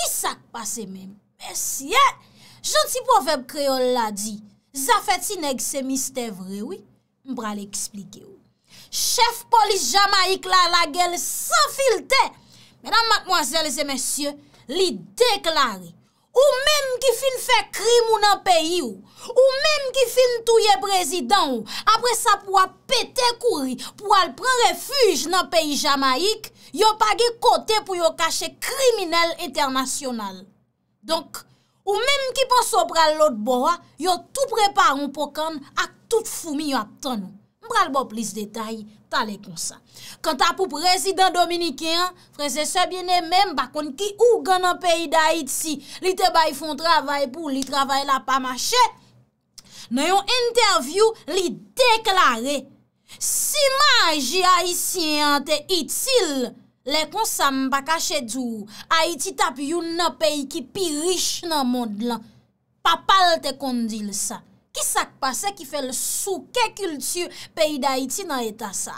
ki sak pase men, besye, eh? janti poveb kreol la di, zafet si neg se miste vrewi, mbra li eksplike ou, chef polis Jamaik la, la gel san filte, menan matmoazel zemensye, li deklare, ou menm ki fin fe krim ou nan peyi ou, ou menm ki fin touye prezidan ou, apre sa pou a pete kouri, pou al pran refuj nan peyi Jamaik, Yo pagi kote pou yo kache kriminel internasyonal. Donk, ou menm ki poso pral lot bo a, yo tout preparon pokan ak tout fumi yo ap ton. Mbral bo plis detay, talek nou sa. Kant apou prezident Dominikien, freze sebyenem menm bakon ki ou gana peyi da it si, li te bay fon travay pou, li travay la pa mache, nan yon interview li deklare Si maji Haitien te itil, le kon sa mba kache djou, Haitit ap yon nan peyi ki pi rich nan mod lan. Pa pal te kondil sa. Ki sak pa se ki fel souke kultiyo peyi da Haiti nan etasa?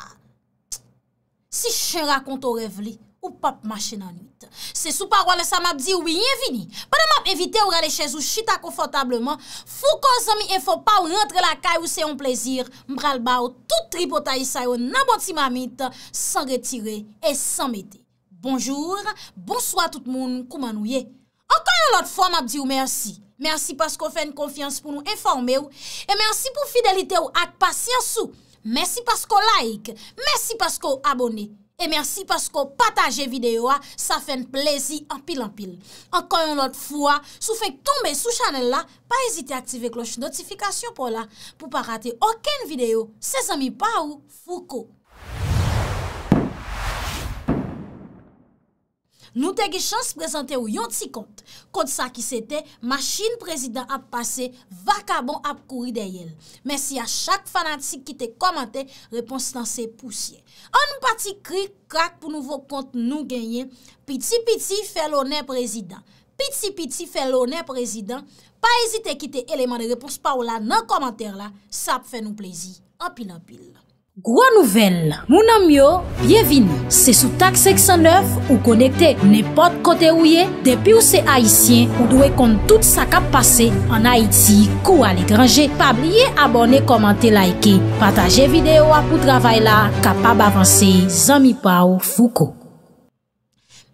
Si chen rakon to rev li. Ou pap mache nan nit. Se sou parwa le sa map di ou biye vini. Pade map evite ou gale chez ou chita konfotableman. Fou kon zami enfo pa ou rentre la kay ou se yon plezir. Mbral ba ou tout tripotay sa yo nan boti mamit. San retire et san mete. Bonjour, bonsoi tout moun kouman ou ye. Okan yon lot fwa map di ou mersi. Mersi paskou fèn konfians pou nou informe ou. E mersi pou fidelite ou ak pasyans ou. Mersi paskou like. Mersi paskou abone. E mersi pasko pataje videyo a, sa fen plezi anpil anpil. Anko yon lot fwa, sou fek tombe sou chanel la, pa ezite aktive kloche notifikasyon pou la. Pou pa rate oken videyo, se zami pa ou fuko. Nou te ge chans prezante ou yon ti kont, kont sa ki se te, machin prezident ap pase, vakabon ap kouri de yel. Mersi a chak fanatik ki te komante, repons tan se pousye. An nou pati krik, krak pou nouvo kont nou genyen, piti piti fe lonen prezident. Piti piti fe lonen prezident, pa ezite ki te eleman de repons pa ou la nan komante la, sa ap fe nou plezi. An pinan pil. Gwa nouvel, mounan myo, byevini, se sou tak 609 ou konekte nepot kote ouye, depi ou se Haitien ou dwe kont tout sa kap pase an Haiti kou al ekranje, pa blye abone, komante, laike, pataje videyo apou travay la, kapab avanse, zami pa ou fuko.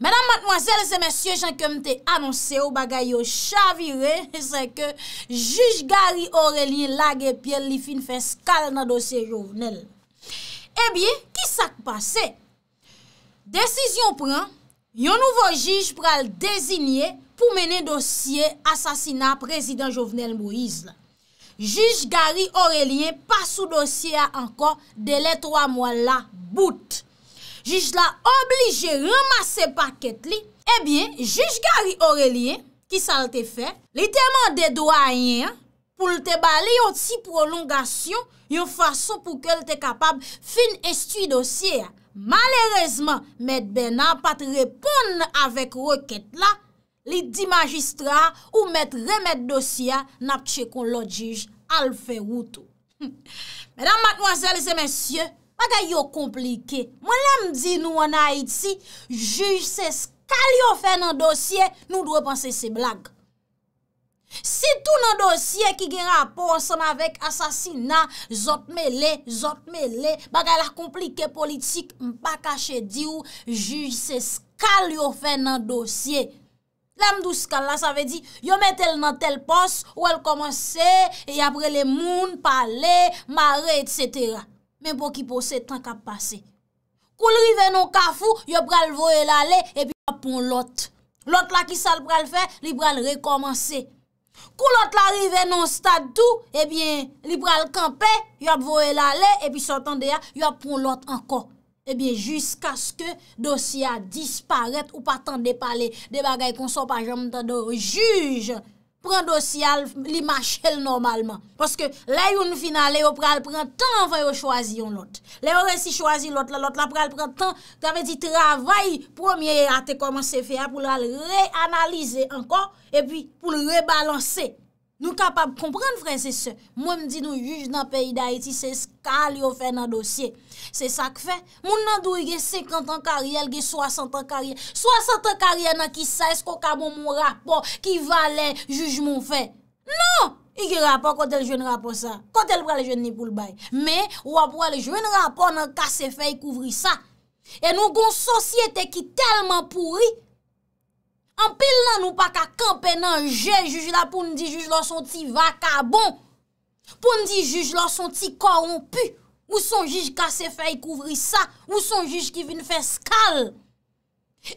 Mèdam matmwazèl se mèsyè chan kèm te anonsè ou bagay yo chavire, se ke juj gari orèli lage pièl li fin fè skal nan dosye jounel. Ebyen, eh ki sak pase? Desisyon pren, yon nouvo jige pral dezinyen pou mene dosye asasina prezident Jovenel Moïse la. Jige Gary Aurelien pa sou dosye ankon dele 3 mwa la bout. Jige la oblige ramase paket li. Ebyen, eh jige Gary Aurelien ki salte fe, li teman de do a yon an. pou l te bali yon ti prolongasyon, yon fason pou ke l te kapab fin estui dosye a. Malerezman, met benan pa te repon avèk roket la, li di magistra ou met remet dosye a, nap che kon l odjige alfe woutou. Mèdam, matmwazèl, se mèsyè, bagay yo komplike. Mwen lèm di nou an a iti, juj se skal yo fè nan dosye, nou dwe panse se blag. Si tou nan dosye ki gen rapor ansem avek asasina, zot me le, zot me le, baga la komplike politik, mpa kache di ou, juj se skal yo fe nan dosye. La mdou skal la, sa ve di, yo met el nan tel pos, ou el komanse, e apre le moun, pale, mare, etc. Men pou ki pose, tan ka pase. Kou li ven nou kafou, yo pral voye la le, e pi apon lot. Lot la ki sal pral fe, li pral re komanse. Kou lot la rive nan stad tou, ebyen, eh liberal kampe, yo ap vore la le, ebyen, sotan de ya, yo ap pon lot anko. Ebyen, eh jiska sko dosya disparet ou pa tan depale, de bagay kon so pa jaman tan do juj. Pren dosi al li machel normalman. Paske la yon final, le yo pre al prentan vay yo chwazi yon lot. Le yo resi chwazi lot la lot, la pre al prentan. Kame di travay premier a te koman se fe a pou la reanalize ankon. E pi pou rebalanse. Nou kapap kompren vren se se. Mwen mdi nou juj nan peyi da iti se skal yo fe nan dosye. Se sak fe. Moun nan dou yon 50 an karyel, yon 60 an karyel. 60 an karyel nan ki sa esko ka moun moun rapor ki valen juj moun fe. Non! Yon rapor kote l jwen rapor sa. Kote l prale jwen ni pou l bay. Me, wap wale jwen rapor nan kase fe yon kouvri sa. E nou goun sosyete ki telman pouri. An pel nan ou pa ka kampe nan jè juj la pou n di juj lò son ti vakabon. Pou n di juj lò son ti korompu. Ou son juj kase fèy kouvri sa. Ou son juj ki vin fè skal.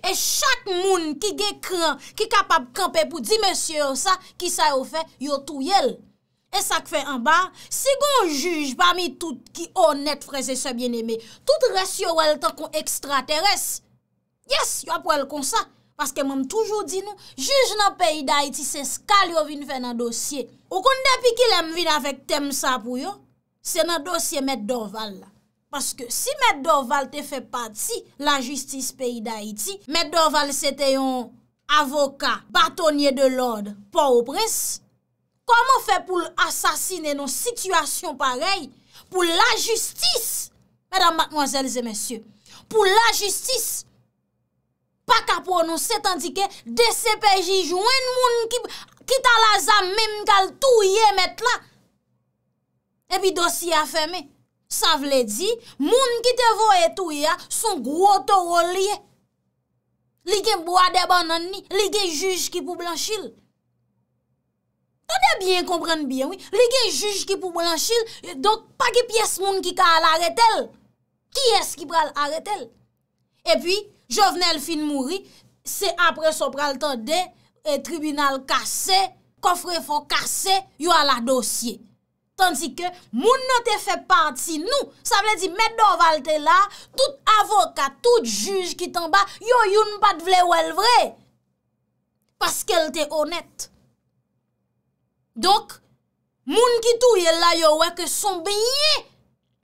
E chak moun ki ge kran ki kapap kampe pou di mèsyè yon sa ki sa yon fè yon tou yel. E sak fè an ba. Se gon juj pa mi tout ki honet freze se bien eme. Tout res yon wèl tan kon ekstra teres. Yes, yon wèl kon sa. Paske mèm toujou di nou, juj nan peyi d'Haïti se skal yo vin fe nan dosye. Ou kon depi ki lèm vin avèk tem sa pou yo, se nan dosye Mèd Dorval la. Paske si Mèd Dorval te fe pati la justice peyi d'Haïti, Mèd Dorval se te yon avoka, batonye de l'ordre, pa ou pres, koman fe pou l'assasine yon situasyon parey, pou la justice, Mèdam batmwazèlze mèsyè, pou la justice, pa ka pronon set an di ke de sepeji jouen moun ki kita la zam menm kal touye met la. E pi dosi a feme. Sa vle di, moun ki te vo etou ya, son gro to ro liye. Li gen boade ban nan ni, li gen juj ki pou blanchil. On de bien komprenne bien, oui. Li gen juj ki pou blanchil, do pa ki piyes moun ki ka al aretel. Ki es ki pral aretel? E pi, Jovenel fin mouri, se apre so pral tan de, e tribunal kase, kofre fon kase, yo a la dosye. Tanti ke, moun nou te fe part si nou. Sa vle di, mèdou val te la, tout avoka, tout juj ki tan ba, yo yon pat vle wèl vre. Paske el te onet. Donk, moun ki tou yel la yo weke son bènyè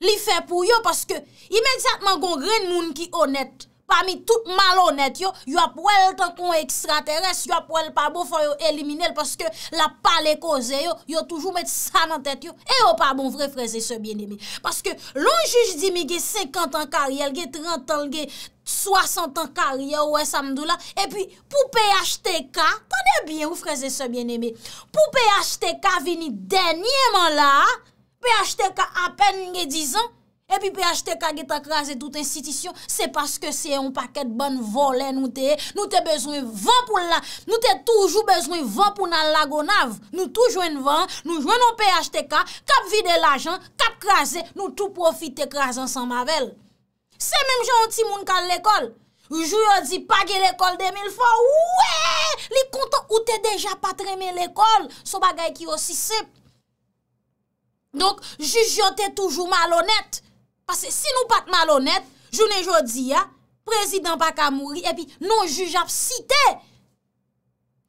li fe pou yo, paske imediatman kongren moun ki onet. Pa mi tout malonet yo, yo ap wèl tan kon ekstrateres, yo ap wèl pa bo fò yo elimine l, paske la pale koze yo, yo toujou met sa nan tet yo, e yo pa bon vre freze se bien eme. Paske lon juj di mi ge 50 an karyel, ge 30 an, ge 60 an karyel ou e samdou la, e pi pou PHTK, tanè bien ou freze se bien eme, pou PHTK vini denyeman la, PHTK apen nge dizan, Epi PHTK get akraze tout institisyon, se paske se yon paket bon volen ou te, nou te bezwen van pou la, nou te toujou bezwen van pou nan lagonav. Nou toujwen van, nou jwenon PHTK, kap vide l'ajan, kap kraze, nou tou profite krazan san mavel. Se menm joun ti moun kal l'ekol, jou yo di pagye l'ekol demil fwa, ouwe, li konta ou te deja pa treme l'ekol, sou bagay ki yo si sep. Donk, juj yo te toujou malonet, Pase si nou pat malonet, jounen jodi ya, prezident pa ka mouri, epi nou juj ap site.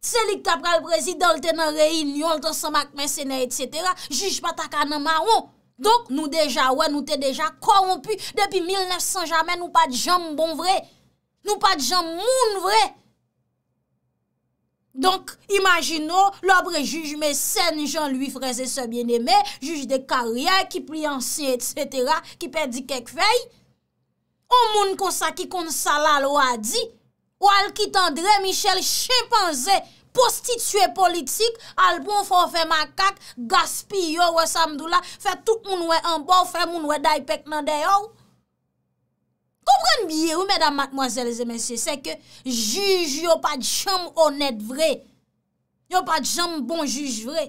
Selik kapral prezident, lte nan rey, nyol, lte san mak mensenet, etsetera, juj pa ta ka nan maron. Donk nou deja we, nou te deja koronpu, depi 1900 jamen nou pat jam bon vre, nou pat jam moun vre. Donk, imagino, lobre juj me sen, jan lui freze se bieneme, juj de karye, ki pli ansi, et cetera, ki pedi kek fey. O moun konsa ki konsa lal ou adi, ou al kitandre, michel, chimpanzé, postitue politik, al bon fò fè makak, gaspi yo wè samdou la, fè tout moun wè anbo, fè moun wè day pek nan dey ou. Kou pren biye ou mèdam matmwazèl zè men sè, sè ke juj yo pat chanm onèt vre. Yo pat chanm bon juj vre.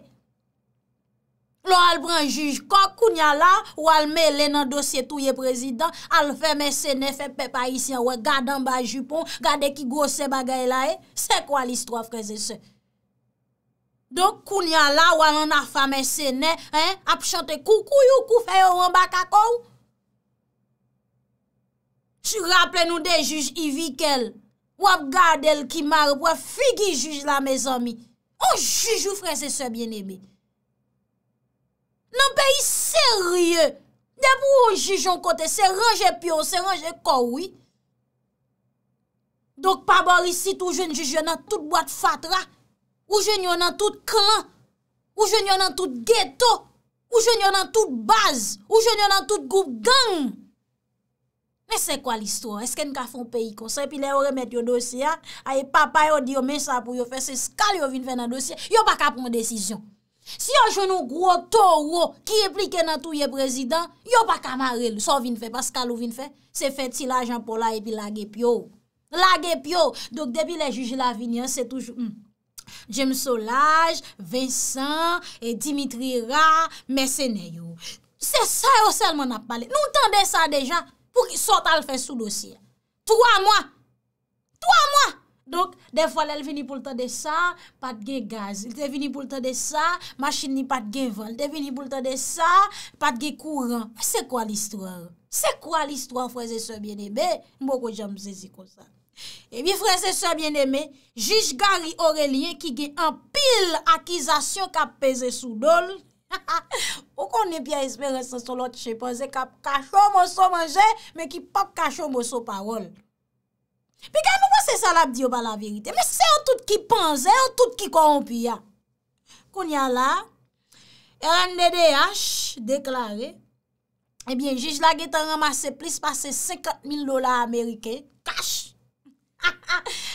Lo al pren juj, kou kou nya la, ou al mè lè nan dosye tou ye prezident, al fè men sè nè, fè pepa isy an wè, gadan ba jupon, gade ki gose bagay la e, sè kou al istro a freze sè. Donk kou nya la, wè an afan men sè nè, ap chante kou kou yon kou fè yon wè baka kou, Raple nou de juj i vikel, wap gade el ki mar, wap figi juj la mezon mi. Ou juj ou fre se se bien ebi. Nan be yi serye, deb ou ou juj yon kote, se raje pyo, se raje koui. Dok pa bor yi sit ou jen juj yon nan tout boat fatra, ou jen yon nan tout klan, ou jen yon nan tout geto, ou jen yon nan tout baz, ou jen yon nan tout goup gang. Mè sè kwa l'istro? Eske nou ka fon peyi konsè? Pi lè ou remèt yon dosya? A ye papa yon diyo men sa pou yon fè? Se skal yon vin fè nan dosya? Yon pa ka pon desisyon. Si yon jounou gwo to wò ki yon plike nan tou yon prezident, yon pa kamare lò. So vin fè, pas skal ou vin fè? Se fè ti l'ajan pola epi lage pyo. Lage pyo. Dok debi lè jujil avinyan, se toujou. Hmm. James Solage, Vincent, et Dimitri Ra, mè sè nè yon. Se sa yo sel man ap pale. Nou tande sa dejan Pou ki sot al fe sou dosye. Tro a mwa. Tro a mwa. Donk, defol el vini pou lte de sa, patge gaz. Il te vini pou lte de sa, machin ni patge van. Il te vini pou lte de sa, patge kouran. Se kwa l'histoire? Se kwa l'histoire, fraze se bieneme? Mwoko jam zizi konsan. E mi fraze se bieneme, Jij Gari Aurelien ki ge an pil akizasyon ka peze sou dol, Ou kon ne pya espere san solot che panze kap kachon monson manje men ki pap kachon monson parol. Pi kan nou vwese salap diyo ba la verite, me se an tout ki panze, an tout ki korompiya. Koun ya la, RNDH deklare, ebyen eh jij la ge tan ramase plis pase 50.000 dola Amerike, kach.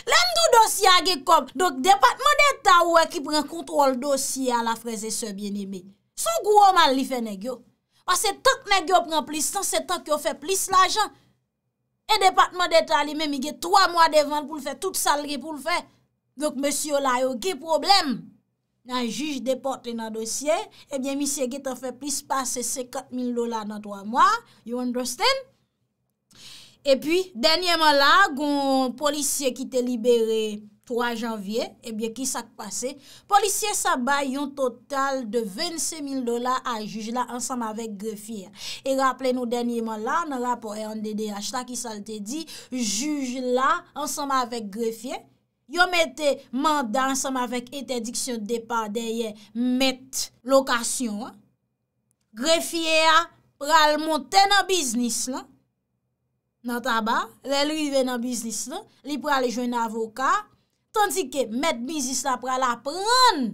Len do dosye a ge kom, dok depatman de ta ou e ki pren kontrol dosye a la freze se bien ime. Son gwo man li fe negyo? A se tak negyo pran plis tan, se tak yo fe plis l'ajan. E departman deta li men mi ge 3 mwa devan pou l'fe, tout salge pou l'fe. Gok monsi yo la yo, ge problem. Nan juj deporte nan dosye, ebyen monsi yo ge te fe plis pase 50 000 dola nan 3 mwa. You understand? Epyi, denyeman la, gwen polisye ki te libere... 3 janvye, ebyen eh ki sak pase, polisye sa bay yon total de 25 000 dola a juj la ansam avèk grefye. E rappele nou denye man la, nan la pou e yon dede, achta ki sal te di, juj la ansam avèk grefye, yo mette manda ansam avèk etediksyon depa deye mette lokasyon. Grefye a pral montè nan biznis lan, nan taba, le li ven nan biznis lan, li pral jwen avoka, tanti ke met bizis la pra la pran,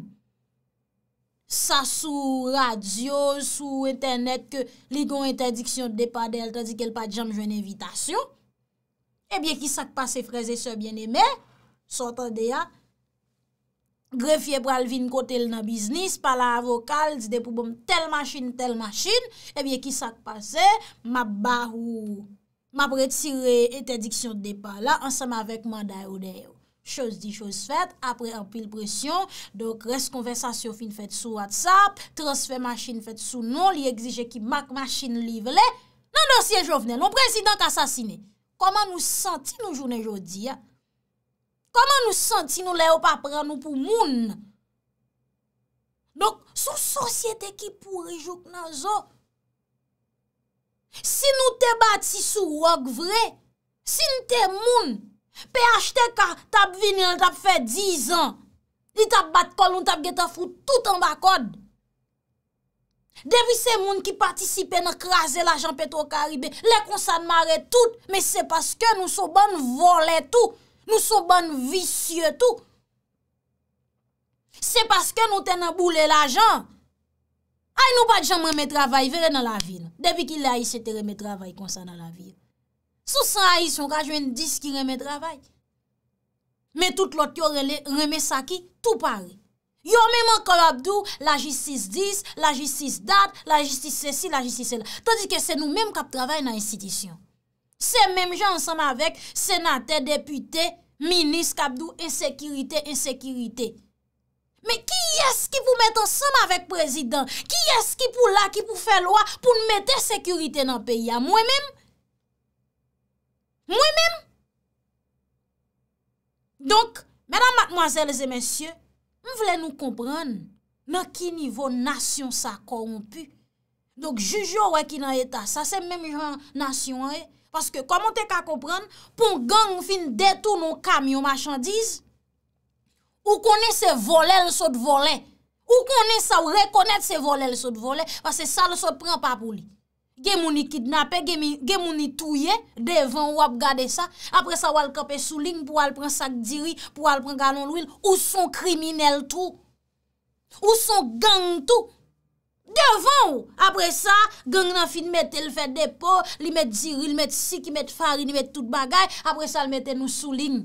sa sou radio, sou internet, ke li gwen interdiksyon de depa de el, tanti ke l pa djam jwen evitasyon, e eh bie ki sak pase freze se bien eme, sotan de ya, grefye pral vin kote l nan biznis, pala avokal, di de pou bom tel masin, tel masin, e bie ki sak pase, ma bar ou, ma pretire interdiksyon de depa la, ansan ma vek manda ou de yo. Chose di, chose fet, apre empil presyon, dok res konversasyon fin fet sou WhatsApp, transfer maschine fet sou nou, li egzije ki mak maschine li vle, nan dosye jo vne, lon prezident asasine. Koman nou santi nou jounen jodi ya? Koman nou santi nou le ou pa pran nou pou moun? Dok sou sosyete ki pou rejouk nan zo? Si nou te bati sou wak vre, si nou te moun, Pe achete ka tab vinil, tab fe dizan. Di tab bat kol, ou tab geta fout, tout an bakod. Devye se moun ki patisipe nan krasen la jan peto karibe, le konsan mare tout, me se paske nou so ban volet tout, nou so ban visye tout. Se paske nou tenan boule la jan. Ay nou pat jan mwen me travay vere nan la vin, devye ki la yi setere me travay konsan nan la vin. Sousan a yi son kajwen, dis ki reme travay. Me tout lot yo reme sa ki, tout pare. Yo menman kon abdou, la jistis dis, la jistis dat, la jistis se si, la jistis se la. Tandis ke se nou menm kap travay nan institisyon. Se menm jan ansam avek, senate, depute, minis, kapdou, ensekirite, ensekirite. Me ki yes ki pou met ansam avek prezident? Ki yes ki pou la, ki pou fe loa, pou nou mette sekirite nan peyi? A mwen menm, Mwen mèm. Donk, mèdam matmoazèl e zè mèsyè, mwen vle nou kompran, mè ki nivou nasyon sa koronpu. Donk jujou wè ki nan etas, sa se mèm joun nasyon e, paske komon te ka kompran, pon gang mwen fin detoun nou kamyon machandiz, ou konen se volè lè sot volè, ou konen sa ou rekonèd se volè lè sot volè, paske sa lè sot pren pa pou li. Gè mouni kidnapè, gè mouni touye, devan wap gade sa, apre sa wal kapè souling pou wal pren sak djiri, pou wal pren galon lwil, ou son kriminel tou, ou son gang tou, devan wap. Apre sa, gang nan fin mette l fè depo, li mette djiri, li mette sik, li mette fari, li mette tout bagay, apre sa l mette nou souling.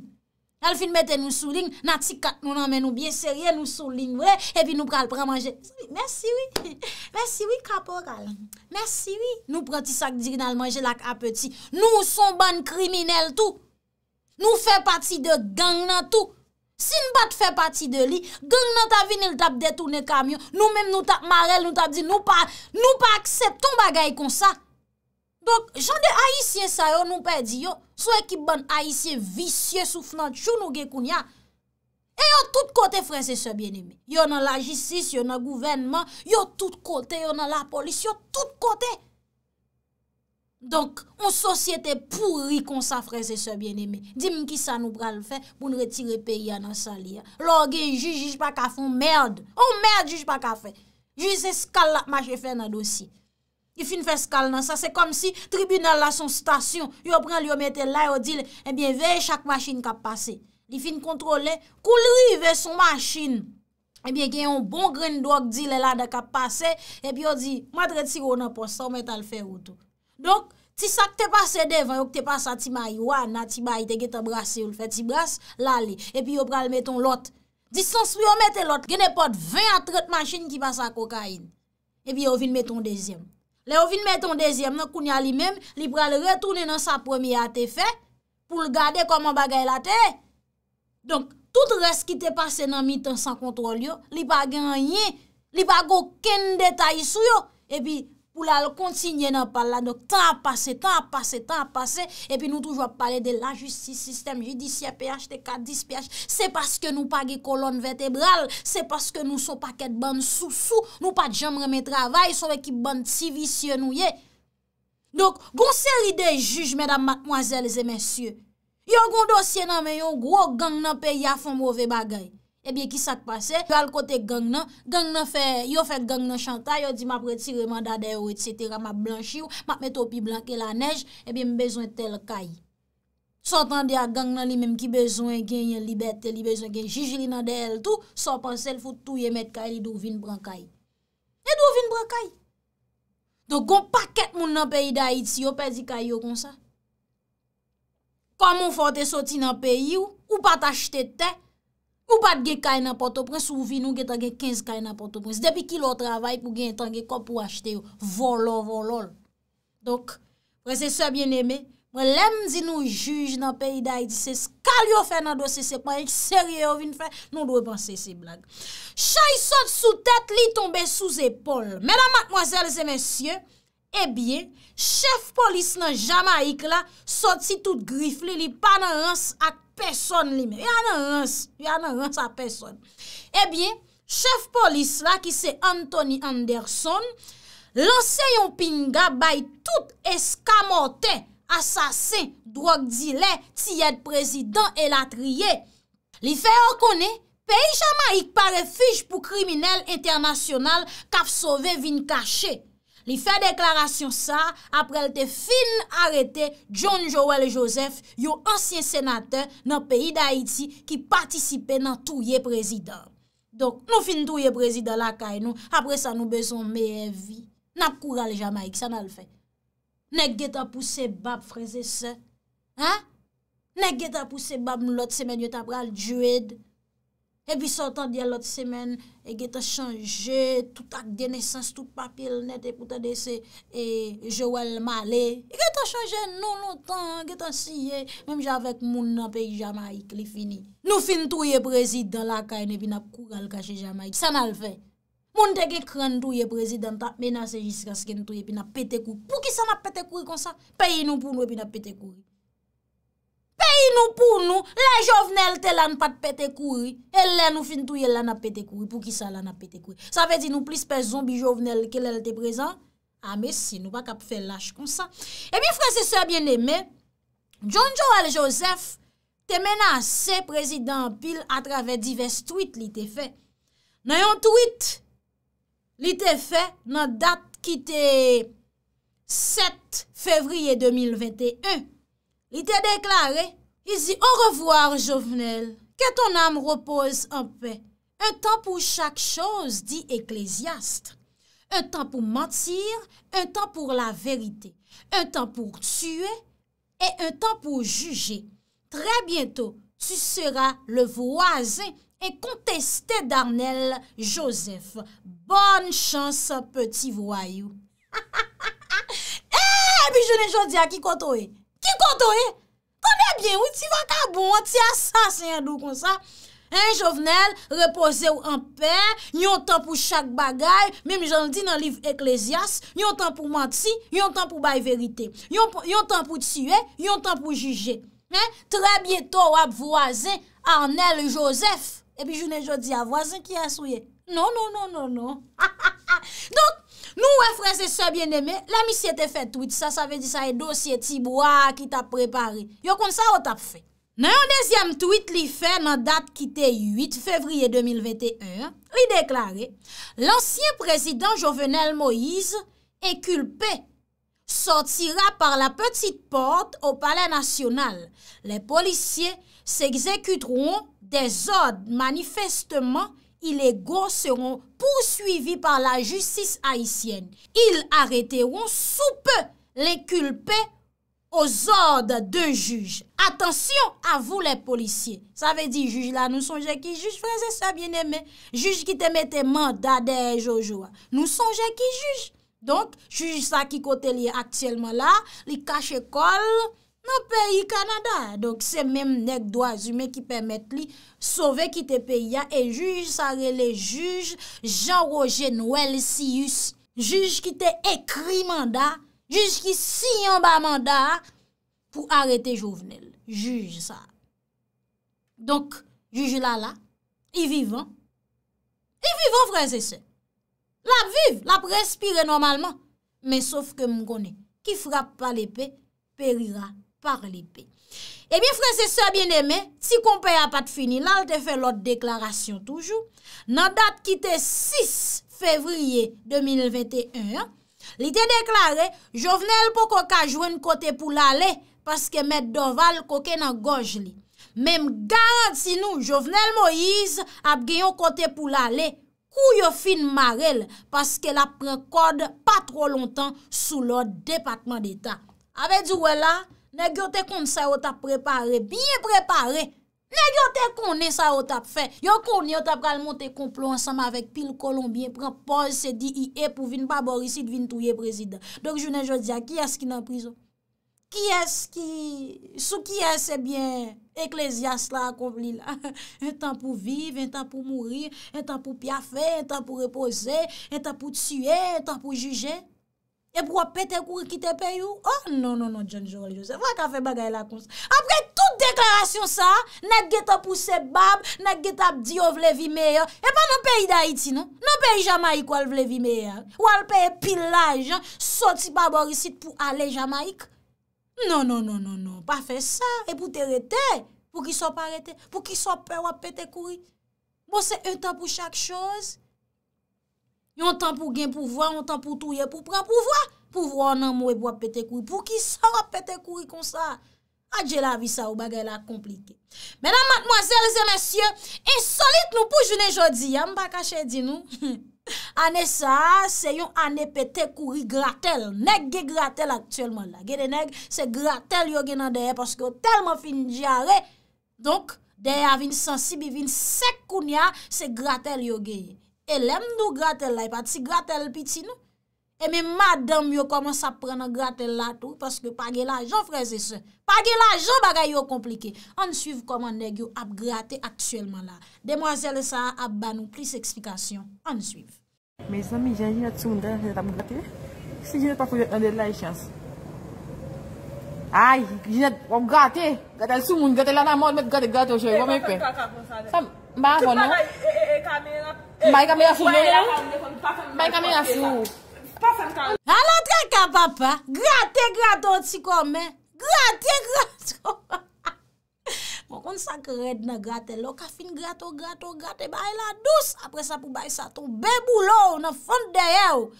El fin mette nou souling, nati kat nou nanmen nou biye serye, nou souling vwe, epi nou pral pral manje. Mersi wii, mersi wii kapo kalan, mersi wii. Nou prati sak diri nan manje lak apeti, nou son ban kriminel tou, nou fe pati de gang nan tou. Sin bat fe pati de li, gang nan ta vinil tap detou ne kamyon, nou mem nou tap marel, nou tap di nou pa, nou pa aksepton bagay kon sa. Donk jan de haisyen sa yo nou pe di yo, sou e ki ban haisyen visye sou fnant chou nou ge koun ya, e yo tout kote frese se bien eme. Yo nan la jistis, yo nan gouvenman, yo tout kote, yo nan la polis, yo tout kote. Donk, on sosyete pouri kon sa frese se bien eme. Dim ki sa nou pral fe, pou nou retire pe ya nan sali ya. Lo gen jujij pa ka fe, on merd, on merd jujij pa ka fe. Jujij se skal la ma chefe nan dosi. Di fin feskal nan sa, se kom si tribunal la son stasyon, yo pren li yo mette la yo dil, e bien veye chak machine kap pase. Di fin kontrole, koulri veye son machine, e bien gen yon bon gren do ak dil la da kap pase, e bien yo di, madre ti rounan pos, sa ou mette al feroutou. Donk, ti sak te pase devan, yo te pase ati mayi, wana ati mayi te gete brase, ou le feti brase, lali, e bien yo pren li mette ton lot. Di sens pou yo mette lot, gen e pot 20 a 30 machine ki basa kokain, e bien yo vin mette ton dezyem. Le ou vin met ton dezyem, nou koun ya li mem, li pral retounen nan sa premi a te fe, pou l gade koman bagay la te. Donk, tout res ki te pase nan mi tan san kontrol yo, li pa gen an yen, li pa go ken detay sou yo, e pi... Ou lal kontinye nan pal la, nou tan a pase, tan a pase, tan a pase, epi nou toujwa pale de la justice system, judicia PHT 410 PH, se paske nou pa ge kolon vertebral, se paske nou so pa ket ban sou sou, nou pa jemre me travay, so vek ki ban ti visye nou ye. Donk, gonseride juj, medam, makmoazel, zemensye, yon gondosye nan men yon gro, gang nan pe ya fon mwove bagay. Ebyen eh ki sa te pase, yo al kote gang nan, gang nan fe, yo fe gang nan chanta, yo di ma pretireman da deyo etsetera, ma blanchi yo, ma meto pi blanke la nej, ebyen eh mbezwen tel kay. Sotan dey a gang nan li menm ki bezwen genye libet, li bezwen genye jijili nan dey el tou, sotan se l foute tou ye met kay li dou vin bran kay. E dou vin bran kay. Dou goun paket moun nan peyi da iti, yo pe di kay yo kon sa. Kwa moun fote soti nan peyi yo, ou pa ta chete tey. Ou bat ge kay nan pote prens, ou vi nou ge tange 15 kay nan pote prens. Depi ki lo travay pou gen tange kop pou achete yo. Volol, volol. Donk, prese sebyen eme, mwen lem di nou juj nan peyida yi disese. Kalyo fè nan dosye sepanyek, serye yo vin fè, nou dwe panse se blag. Chay sot sou tèt, li tombe sou zepol. Mèlan mackmwazèl zè mèsyen, ebyen, chef polis nan Jamaik la, sot si tout grifli, li panan ans ak. Peson li men, vi anan ran sa peson. Ebyen, chef polis la ki se Anthony Anderson, lanse yon pinga bay tout eskamote, asasen, drogdile, si yed prezident el atriye. Li fey akone, peyi jama ik pare fij pou kriminel internasyonal kap sove vin kache. Li fè deklarasyon sa, apre l te fin arete John Joel Joseph, yo ansyen senatè nan peyi da Haiti ki patisipe nan touye prezident. Donk, nou fin touye prezident lakay nou, apre sa nou bezon meyè vi. Nap kou ral Jamaik, sa nan l fè. Nèk gè ta pousse bab freze se? Nèk gè ta pousse bab moulot semen yot ap ral djouèd? E vi sotan diye lot semen, e gete chanje, tout ak denesans, tout papil nete pou tade se Joël Malé. Non, non, e gete chanje nou nou tan, gete siye, mèm javek moun nan peyi Jamaik li fini. Nou fin touye prezident lakayen e binap koural kache Jamaik. San al fe, moun dege kran touye prezidenta menase jiskas ken touye binap pete kou. Pou ki san ap pete kou yi konsa, peyi nou pou nou binap pete kou yi. Y nou pou nou, la jovnel te lan pat pete kouri. El lè nou fin touye lan ap pete kouri. Pou ki sa lan ap pete kouri? Sa ve di nou plis pe zombi jovnel ke lèl te prezant? A ah, me si, nou bak ap fe lache kon sa. E eh mi frase se bien eme, John Joal Joseph te menase prezident pil a trave divers tweet li te fe. Nan yon tweet li te fe, nan dat ki te 7 fevriye 2021. Li te deklare, Y zi, or revoir, Jovenel. Ke ton am repoz en pe. Un tan pou chak chos, di Eklésiast. Un tan pou mentir, un tan pou la verite. Un tan pou tue, e un tan pou juje. Tre bientou, tu sera le voazen e konteste Darnell Joseph. Bonne chans, petit voyou. E, eh, bi jounen joun di a ki konto e. Ki konto e? konè gen ou ti va ka bon, ti a sa, se yon dou kon sa, en jovenel, repose ou an pen, yon tan pou chak bagay, mèm jen di nan liv eklezias, yon tan pou manti, yon tan pou bay verite, yon tan pou tue, yon tan pou juje, en, tre bieto wap voazen, anel josef, epi jounen jodi a voazen ki a souye, non, non, non, non, non, ha, ha, ha, donk, Nou wè freze sebyen demè, la misye te fè tweet sa, sa vè di sa e dosye tibwa ki tap preparè. Yo kon sa wot ap fè. Nan yon dezyam tweet li fè nan dat ki te 8 fevriye 2021, li deklarè, lansyen prezident Jovenel Moïse e kulpè, sortira par la petite porte ou pale nasyonal. Le polisye se ekzekuteron de zod manifestman i le go seron. Poursuivi par la justis haisyen Il arete won soupe Le kulpe Os orde de juj Atensyon avou le polisye Sa ve di juj la nou sonje ki juj Freze sa bieneme Juj ki te mette mandade jojwa Nou sonje ki juj Donk juj sa ki kote li aksyelman la Li kache kol nan peyi Kanada. Donk se menm nek do a zume ki pemet li sove ki te peya e juj sa rele juj jan roje nouel si yus. Juj ki te ekri manda, juj ki si yon ba manda pou arete jovenel. Juj sa. Donk juj la la, i vivon, i vivon fran se se. Lap viv, lap respire normalman. Men sof ke mgonen, ki frap pa lepe, perira par lipe. E mi franse sa bin eme, ti kompe a pat fini, lan te fe lot deklarasyon toujou. Nan dat ki te 6 fevriye 2021, li te deklaré Jovenel poko ka jwen kote pou lale, paske met doval koke nan goj li. Mem garant si nou, Jovenel Moïse ap genyon kote pou lale, kou yo fin marel, paske la pren kode pa tro lontan sou lot depatman d'Etat. Awe djouwe la, Ne gyo te kont sa wot ap prepare, biye prepare. Ne gyo te kont sa wot ap fe. Yo kont ni wot ap kalmonte konplo ansama vek pil kolombien, pren poz se di i e pou vin babor isi dvin touye prezident. Donk jounen jwa di a, ki es ki nan prizon? Ki es ki, sou ki es e bien eklezias la akompli la. En tan pou vive, en tan pou mourir, en tan pou piafe, en tan pou repose, en tan pou tsuye, en tan pou juje. E pou wap pete kouri ki te pe you? Oh non, non, non, John Joel Joseph, wak a fe bagay la konsa. Apre tout deklarasyon sa, nan get ap ou se bab, nan get ap di yo vlevi meyo, e pa nan peyi da iti, non? Nan peyi Jamaik wale vlevi meyo? Wale peyi pilaj, son ti bab orisit pou ale Jamaik? Non, non, non, non, non, pa fe sa. E pou te rete? Pou ki so pa rete? Pou ki so pe wap pete kouri? Bo se e tan pou chak chose? Yon tan pou gen pou vwa, yon tan pou touye pou pran pou vwa. Pou vwa nan mou e bwa pete kouri pou ki sa wap pete kouri kon sa. Adje la vi sa ou bagay la komplike. Menan matmoazelze mesye, insolite nou pou june jodi, yam baka chedi nou. Ane sa, se yon ane pete kouri gratel. Neg ge gratel aktuelman la. Gede neg se gratel yo gen nan deye paske yo telman fin diare. Donk deye avin sensibi vin sek kounya se gratel yo geye. Elèm nou Gratell لاp, e pat si Gratell pitinen e ou? Mè mè m agents yon koman sa prenen Gratell là to? Paske Pagé Lanjon frez esè! Pa ge Lanjon baga yon komplike! Андnoon suiv konw welche yo ap Gratell aktuellement là! Demoiselle saak ap banou, plis explikasyon Andeen suiv! Mè yon m funnel anje! Yon m Ayan Janjouou sa!! Sej dinat pa fou yon Tschane jè nanye laed chans? A Diam...? Ong Grattle! Gratell sou moun! Gratter la nan moun anje Mwen anje mè kote� 本 sa le! Barownity Deti!! Dr какоеoul wèy ta kånen e lèw! Bayi kame yafi yon? Bayi kame yafi yon? A la tre ka papa? Grate grato ti kome? Grate grato? Mwen kon sa kred na grate lo, ka fin grato, grato, grate, bayi la dous. Apre sa pou bayi sa ton be boulou, nan fond deye ou.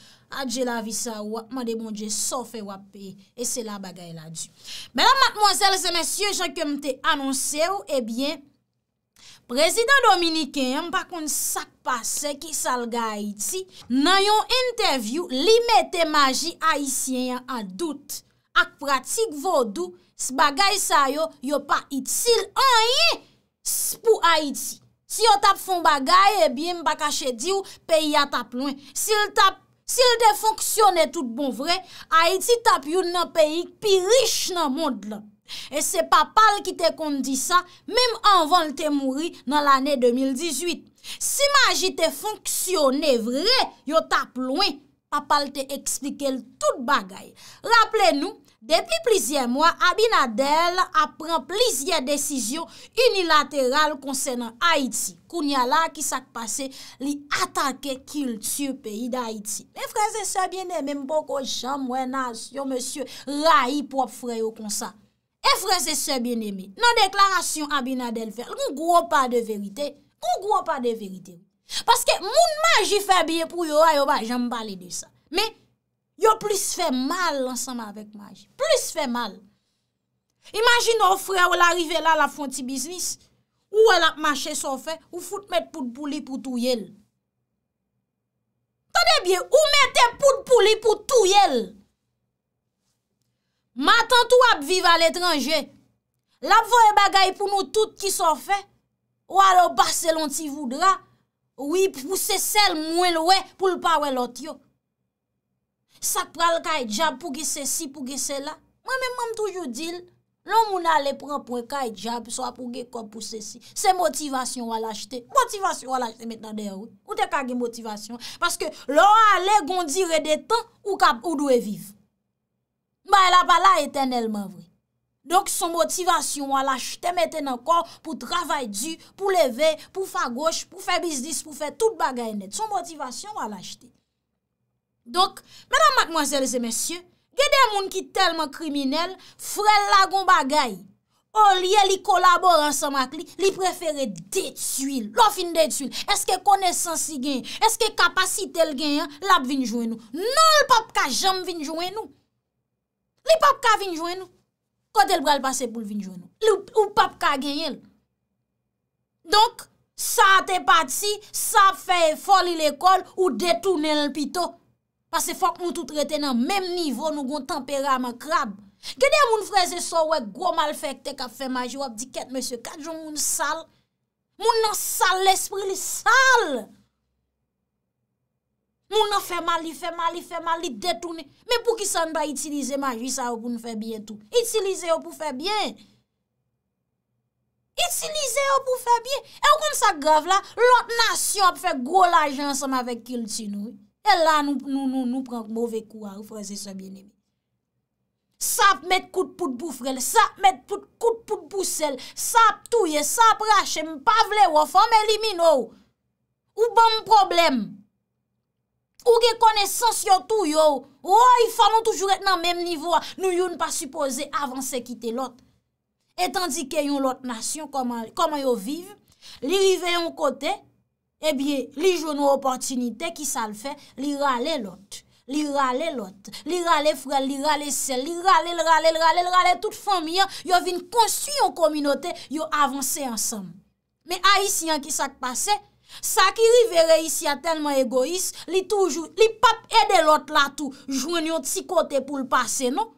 Adje la visan wap, mwade mwande bon sofe wap e, e se la bagay la di. Mwen la matmwansel se mensye, chanke mte anonser ou, ebyen, eh Prezident Dominiken yon pa kon sak pase ki salga Haiti nan yon interview li me te maji Haitien yon a dout. Ak pratik vodou, si bagay sa yo, yo pa Haiti sil anye, pou Haiti. Si yo tap fon bagay, e eh bie mba kache di ou, peyi a tap lwen. Si l de fonksyon e tout bon vre, Haiti tap yon nan peyi pi rich nan mond la. E se papal ki te kondi sa Mem anvan te mouri nan l'anè 2018 Si maji te fonksyonè vre Yo tap lwen Papal te eksplike l tout bagay Raple nou Depi plizye mwa Abinadel apren plizye desizyon Unilateral konsè nan Haiti Kounya la ki sak pase Li atake kil tsyè peyi d'Haïti Me freze se bine Mem poko jan mwenaz Yo monsye la yi pop freyo konsa Efreze eh, se bien emi, nan deklarasyon Abinadel fèl, kou gwo pa de verite, kou gwo pa de verite. Paske moun Maji fè biye pou yo, oh, a yo ba, janm bali de sa. Me, yo plis fè mal ansanman avèk Maji, plis fè mal. Imagin nou frè ou l'arive la la fonti biznis, ou wè la machè son fè, ou fout mèt pout pouli pou tou yel. Tande biye, ou mètè pout pouli pou tou yel. Matan tou ap vive al etranje, la pou e bagay pou nou tout ki son fe, ou alo Barcelona ti voudra, ou i pousse sel mwen lwe pou lpa wè lot yo. Sak pral ka e djab pou gise si, pou gise la. Mwen men mwen toujou dil, loun moun ale pran pou e ka e djab, so ap pou ge kop pousse si. Se motivasyon wala chete. Motivasyon wala chete metan dey ou. Ou te kage motivasyon? Paske loun ale gondire de tan ou dwe vive. Mbaye la bala eten elman vwe. Donk son motivasyon wala chete meten an kon pou travay du, pou leve, pou fa goshe, pou fe bizdis, pou fe tout bagay net. Son motivasyon wala chete. Donk, menam, mkmozèlze, msye, gè den moun ki telman kriminel, frel lagon bagay. O oh, liye li kolabor ansan mak li, li prefere detuil. Lo fin detuil. Eske konesansi gen, eske kapasitel gen, lap vinjouen nou. Non l pop ka jam vinjouen nou. Li pap ka vinjwen nou, kote el bral pase pou vinjwen nou. Li ou pap ka genyen nou. Donk, sa te pati, sa fe foli l'ekol ou detounen l'pito. Pase fok nou tout reten nan mem nivou nou gon tempera ma krab. Gede moun freze so wek, gwo mal fekte ka fe maji wap di ket monsie kajon moun sal. Moun nan sal, l'espre li sal. Moun nou fè mali, fè mali, fè mali, detouni. Me pou ki san ba itilize ma jisa, ou kon fè biye tou. Itilize yo pou fè biye. Itilize yo pou fè biye. E ou kon sa gav la, lot nasyon pou fè gwo la jansan ma vek kil ti nou. E la nou, nou, nou, nou pran k mouve kou a refreze sa biye ni. Sap met kout pout pou frele, sap met kout pout pou sel, sap touye, sap rache, mpavle wafan me limi nou. Ou bon mpoblèm? Ou gen konesans yo tou yo, ou yon fwano toujou et nan menm nivou a, nou yon pa supose avanse kite lot. Etan di ke yon lot nasyon, koman yo vive, li rive yon kote, e eh bie, li jounou opotinite ki sal fe, li rale lot, li rale lot, li rale fral, li rale sel, li rale l'rale, l'rale l'rale, l'rale tout fami, yo vin konsu yon kominote, yo avanse ansam. Men a yisi yon ki sak pase, Sa ki rive reisy a tenman egois, li toujou, li pap ede lot la tou, jwen yon tsi kote pou l'pase non.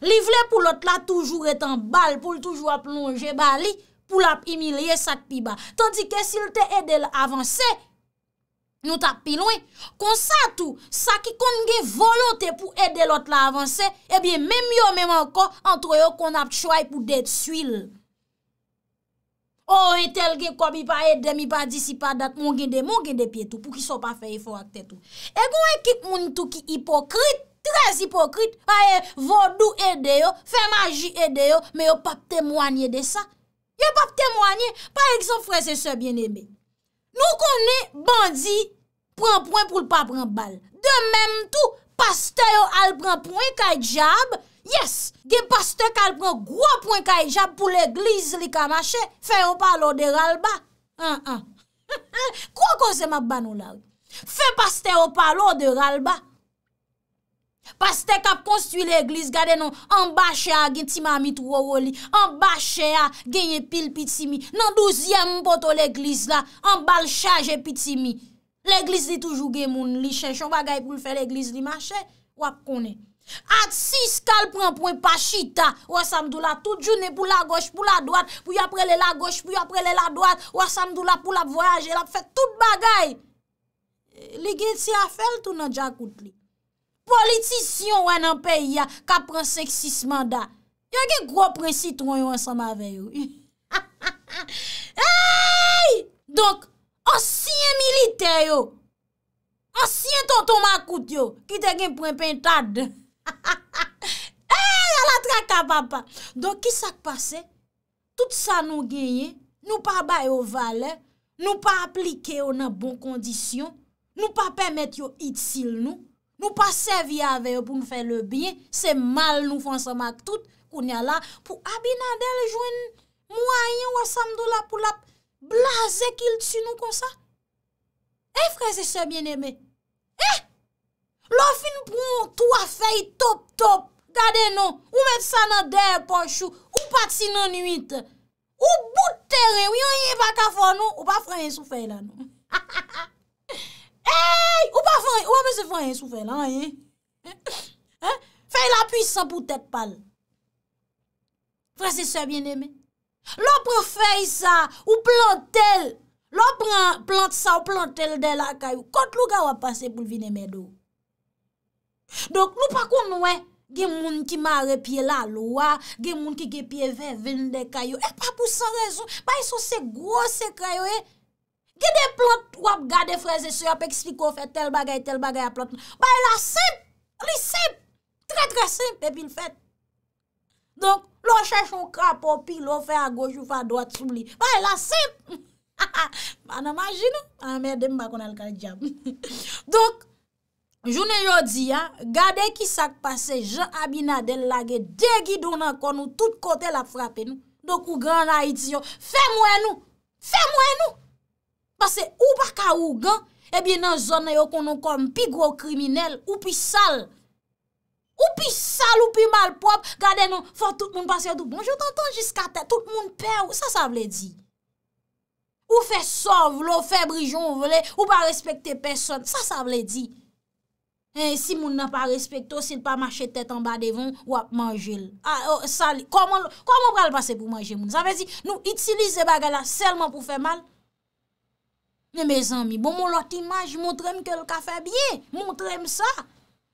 Li vle pou lot la toujou etan bal pou l toujou ap longe bali pou l ap imileye sak pi ba. Tandike si l te ede l avanse, nou tap pi loin. Kon sa tou, sa ki kon nge volante pou ede lot la avanse, ebyen mèm yo mèm anko antro yo kon ap chway pou det swil. Ou oh, e tel gen komi pa edem, mi pa disipa dat, bon, moun ah, gen de moun gen de pietou pou ki sou pa feyifo akte tou. E goun e kit moun tou ki hipokrit, trez hipokrit, aye vodou edeyo, fey maji edeyo, me yo pap temwanye de sa. Yo pap temwanye, par eksemp fwese se bien ebe. Nou konen bandi, pran pran pou l pa pran bal. De menm tou, paste yo al pran pran kajab... Yes, gen paste kalp nan gwo pwen kajap e pou l'egliz li kamache, fe yo palo de ralba. Kwa kon se ma banon lag? Fe paste yo palo de ralba. Paste kap konstu li egliz gade nan ambashe a gen timamit woro li, ambashe a genye pil piti mi, nan douziyem mpoto l'egliz la, ambal chaje piti mi. L'egliz li toujou gen moun li chen, chan wak gay pou l'egliz li mache, wap konen. at 6 kal pren pren pa chita wè samdou la tout jounè pou la goch pou la doat pou y aprele la goch pou y aprele la doat wè samdou la pou la voyaj el ap fè tout bagay li gen ti a fèl tou nan dja kout li politisyon wè nan peyi ya ka pren 6 mandat yon gen gro pren citron yon sam aveyo hey donk ansyen militeyo ansyen tonton makout yo ki te gen pren pen tad hey Ha ha ha ha! Ha la trak ta papa! Don ki sa k pase? Tout sa nou genye, nou pa bay ou vale, nou pa aplike ou nan bon kondisyon, nou pa pemet yo it sil nou, nou pa sevi aveyo pou nou fe le bien, se mal nou fonsa mak tout, koun ya la pou abinadele jwen mwayen ou asam do la pou la blaze kil si nou kon sa. E frese se bieneme? Eh! Lo fin proun tou a fey top top gade nou, ou met san nan der ponchou, ou pati nan nuit, ou bout teren, ou yon yon baka fon nou, ou pa fwen yon sou fey nan nou. Hey, ou pa fwen yon, ou apese fwen yon sou fey nan yon. Fey la pwisan pou tèt pal. Frase se bien neme. Lo proun fey sa, ou plantel, lo proun plant sa ou plantel de la kayou, kont lou gawa pase pou vin neme dou. Donk, nou pa kon wè, eh, gen moun ki ma repye la lowa, gen moun ki gepye 20-20 de kayo, e pa pou san rezon, bay e sou se gros se kayo e, eh. ge de plant wap gade freze sou, ap ekspliko fè tel bagay, tel bagay a plant nou, bay e la sep, li sep, tre tre sep, epil fèt. Donk, lò chèf yon krapopi, lò fè a goj ou fè a doat sou li, bay e la sep. Ba nan manjine, a merdem bakon al kan diyab. Donk. Jounen yo di ya, gade ki sak pase Jean Abinadel lage degi donan kon ou tout kote la frape nou. Dok ou gran la iti yo, fe mwen nou, fe mwen nou. Pase ou baka ou gan, ebi nan zon yo konon kon pi gro kriminel, ou pi sal. Ou pi sal, ou pi malprop, gade nou, fò tout moun pase yo tout bon, joutan ton jiska te, tout moun pe ou, sa sa vle di. Ou fe sovlo, ou fe brijon vle, ou pa respekte peson, sa sa vle di. Eh, si moun nan pa respekto, si l pa mache tete an ba devon, wap manje l. Kwa ah, oh, moun pral pase pou manje moun? Sa vezi nou itilize bagala selman pou fe mal? Ne me zanmi, bon moun lote imaj, montrem ke l kafe biye, montrem sa.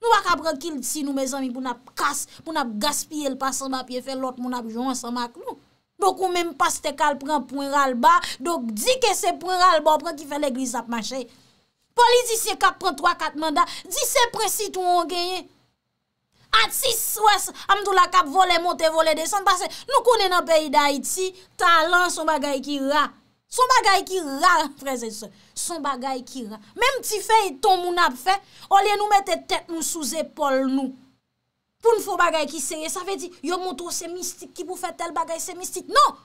Nou baka pran ki l si nou me zanmi pou nap kas, pou nap gaspye l pasan ma piye fe, l lote moun ap joun san mak nou. Bekou menm pastekal pran poun ral ba, dok di ke se poun ral ba, pran ki fe l eglise ap manje l. Poli di se kap pran 3-4 mandat, di se presi tou an genye. Ati swes, amdou la kap vole, mote vole, desan, basen nou konen an peyi da iti, talan son bagay ki ra. Son bagay ki ra, preze se. Son bagay ki ra. Mem ti fey ton moun ap fe, olye nou mette tet nou souze pol nou. Poun fo bagay ki sere, sa fe di, yo moutou se mistik, ki pou fe tel bagay se mistik. Non!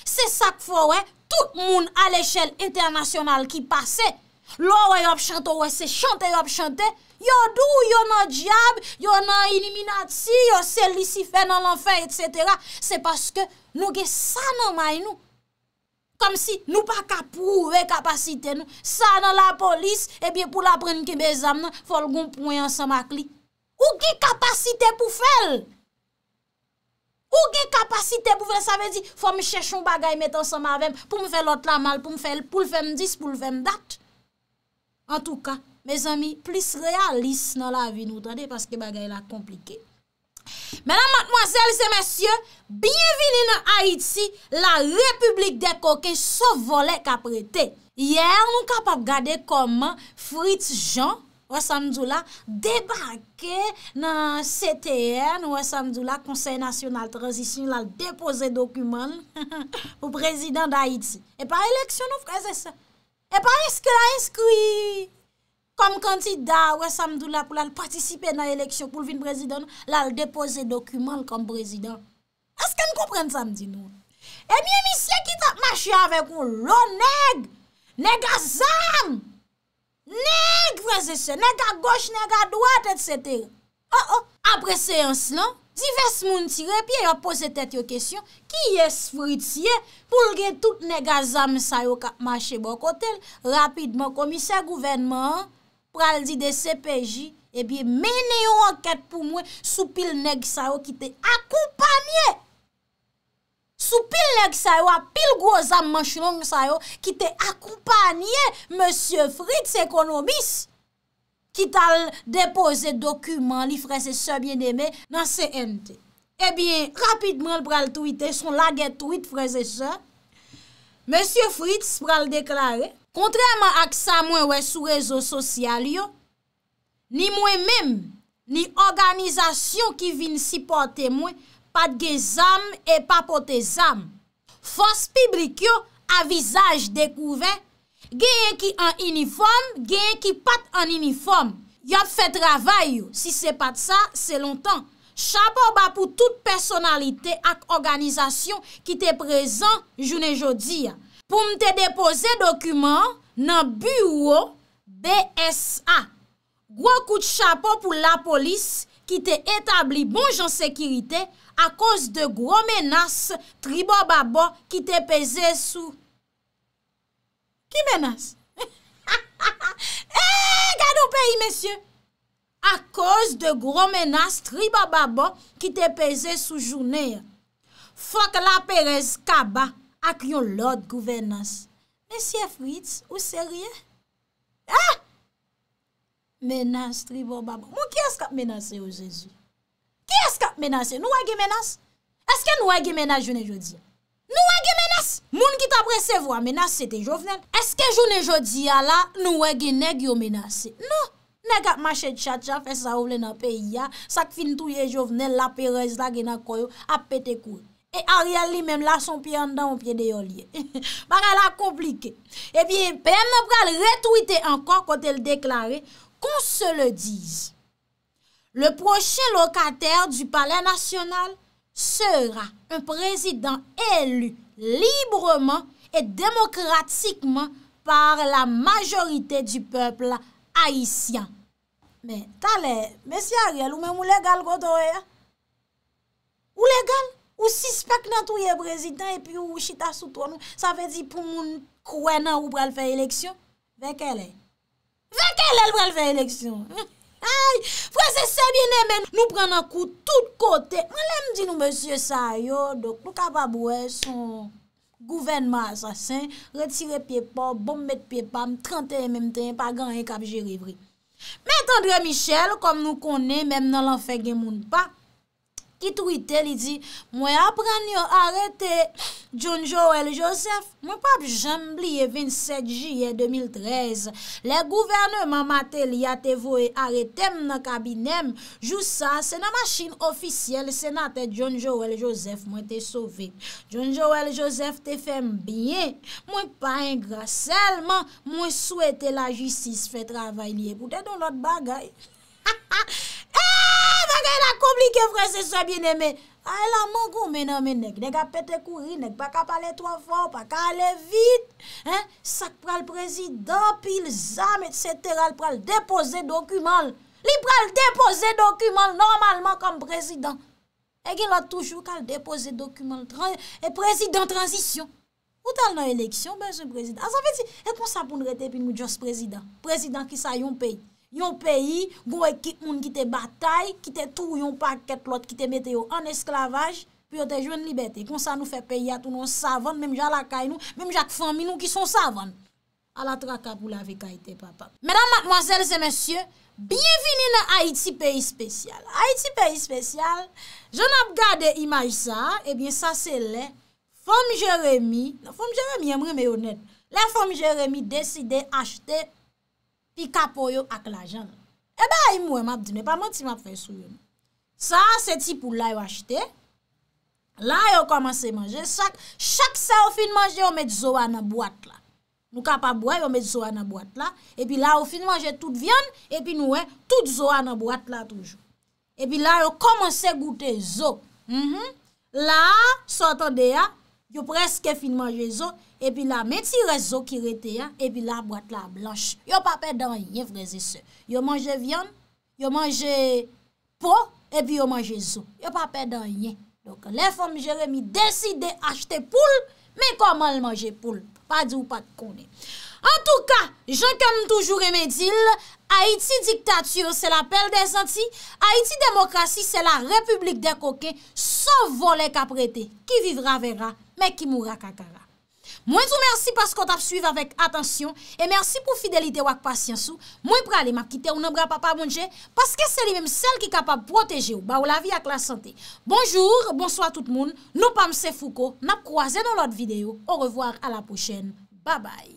Se sak fo we, tout moun al eshel internasyonal ki pase, Lo wè yop chante wè se chante yop chante Yo dou yo nan diab Yo nan iniminat si Yo sel li si fè nan lan fè et setera Se paske nou ge san nan may nou Kom si nou pa kapou wè kapasite nou San nan la polis Ebyè pou la pren ki bezam nan Fol goun pou yon san mak li Ou ge kapasite pou fè l Ou ge kapasite pou fè Sa vè di fò mè chèchon bagay mèt an san mavem Pou mè fè lot la mal Pou mè fè l pou l fè m dis pou l fè m dat En tou ka, me zami, plis realis nan la vi nou tade, paske bagay la komplike. Menan matmoazel se mesye, biyevini nan Haiti, la Republik de Koke so vole kaprete. Yer nou kapap gade koman Fritz Jean, wè samdou la, debake nan CTN, wè samdou la, Konseil National Transition, lal depose dokumen pou prezident d'Haïti. E pa eleksyon nou freze se. E pa eske la eskoui kom kantida wè samdou la pou lal patisipe nan eleksyon pou lvin brezidon, lal depose dokumen l kom brezidon. Aske m koupren sa m di nou? E mi misle ki tap mache avek ou lò, neg, neg a zan, neg vreze se, neg a goche, neg a dwate, etc. O, oh, o, oh, apre se yons lan. Dives moun tire, piye yo pose tete yo kesyon, ki yes Fritz ye, pou lge tout neg a zam sayo kap mache bokotel, rapidman komisyen gouvenman, pral di de CPJ, ebi mene yo anket pou mwen sou pil neg sayo ki te akoupanye. Sou pil neg sayo apil gwo zam manchilon sayo ki te akoupanye monsye Fritz ekonomis. kit al depoze dokumen li freze se bieneme nan CNT. Ebyen, eh rapidman pral twite, son lage twite freze se, M. Fritz pral deklare, kontreman ak sa mwen we sou rezo sosyal yo, ni mwen menm, ni organizasyon ki vin si pote mwen, pat ge zam e papote zam. Fos pibrikyo avizaj dekouven, Genyen ki an uniforme, genyen ki pat an uniforme. Yop fè travay yo. Si se pat sa, se lontan. Chapo ba pou tout personalite ak organizasyon ki te prezen jounen jodi ya. Pou mte depose dokumen nan bureau BSA. Gwo kout chapo pou la polis ki te etabli bon jan sekirite a koz de gwo menas tribo ba bo ki te peze sou an. Ki menas? Eh, Gade ou peyi, mensyen? A koz de gro menas, tri bababa ki te peze sou jounen. Fok la perez kaba ak yon lot gouvenas. Mensyen F8, ou serye? Ah! Menas, tri bababa. Moun ki eskap menase ou Jezou? Ki eskap menase? Nou wage menas? Eske nou wage menas jounen joudi? Nou wè gen menas. Moun ki tabre se vwa menas, se te jovenel. Eske joun e jodi ya la, nou wè gen neg yo menase. Nou, neg ap mache tchat tchat, fè sa ou vle nan pe ya, sak fin tou ye jovenel, la perez la gen a koyo, ap pete kou. E a real li menm la son pi an dan ou pi de yon liye. Bar ala komplike. E bi, PM Mabral retuite ankon kote l deklare, kon se le diz, le proche lokater du Palè National, Sera un prezidant elu libreman e demokratikman par la majorite di peple Haitian. Men, talè, mesyari, ou men mou legal go doè? Ou legal? E ou sispek nan touye prezidant epi ou ou chita soutouan? Sa ve di pou moun kwenan ou brel fey eleksyon? Vekele. Vekele brel fey eleksyon! Fwese se bine men, nou pran nan kou tout kote Mwen lem di nou monsye sa yo Dok nou kapabouè son gouverneman asasin Retire piepò, bombet piepò Mwen 31 mèm ten, pa gan yon kapje rivri Mwen tendre Michel, kom nou konen Mèm nan l'anfe gen moun pa Ki truite li di, mwen aprenyo arete. John Joel Joseph, mwen pap jamb liye 27 jye 2013. Le gouvernement matel yate voye aretem nan kabinem. Joussa, se nan maschine ofisyele, se natet John Joel Joseph mwen te sove. John Joel Joseph te fem bien. Mwen pa ingraselman, mwen souete la jisise fe travay liye. Boute don lot bagay. E la komplike vre se sa bin eme. E la mongou men ame nek. Nek apete kouri, nek baka pale toan faw, baka ale vit. Sak pral prezidant, pil zam, et setera, pral depoze dokumant. Li pral depoze dokumant normalman kom prezidant. E gen la toujou kal depoze dokumant. E prezidant transisyon. Ou tal nan eleksyon, ben se prezidant. E kon sa pou nou rete prezidant ki sa yon pey. Yon peyi, go ekit moun ki te batay, ki te tou yon paket lot, ki te meteyo an esklavaj, pi yo te jwen libeti. Kon sa nou fe peyi atoun an savon, menm jalakay nou, menm jak fami nou ki son savon. A la traka pou la vekayte, papa. Medan matmwazel se monsye, biyevini nan Haiti peyi spesyal. Haiti peyi spesyal, jen ap gade imaj sa, ebyen sa se le, fami Jeremie, fami Jeremie yemre me yonet, la fami Jeremie deside achte pi kapo yo ak la jan. E ba imwe e mapdine, pa mwen ti mapfè sou yon. Sa, se ti pou la yo achete, la yo komanse manje, chak se ou fin manje, yo met zo anabouat la. Nou kapabouay, yo met zo anabouat la, e pi la ou fin manje, tout vyan, e pi nouwe, tout zo anabouat la toujou. E pi la yo komanse goute zo. Mhm. La, sotan de ya, Yo preske fin manje zo, epi la meti rezo ki rete, epi la boate la blanche. Yo pa pe dan yin, freze se. Yo manje vyan, yo manje po, epi yo manje zo. Yo pa pe dan yin. Le fom Jeremie deside achte poule, men koman manje poule. Pa di ou pa te konen. En tou ka, jankan toujou remedil, Haïti diktatür se la pèl non, de zanti, Haïti demokrasi se la republik de koke, so volèk apretè, ki vivra vera, me ki moura kakara. Mwen tou mersi paskot ap suyve avèk atensyon, e mersi pou fidelite wak pasyansou, mwen pralè map kite ou nan bra papa mounje, paske se li mèm sel ki kapab proteje ou, ba ou la vi ak la santè. Bonjour, bonsoit tout moun, nou pam se fouko, nap kroazè nou lot videyo, ou revoar a la pochèn, ba bay.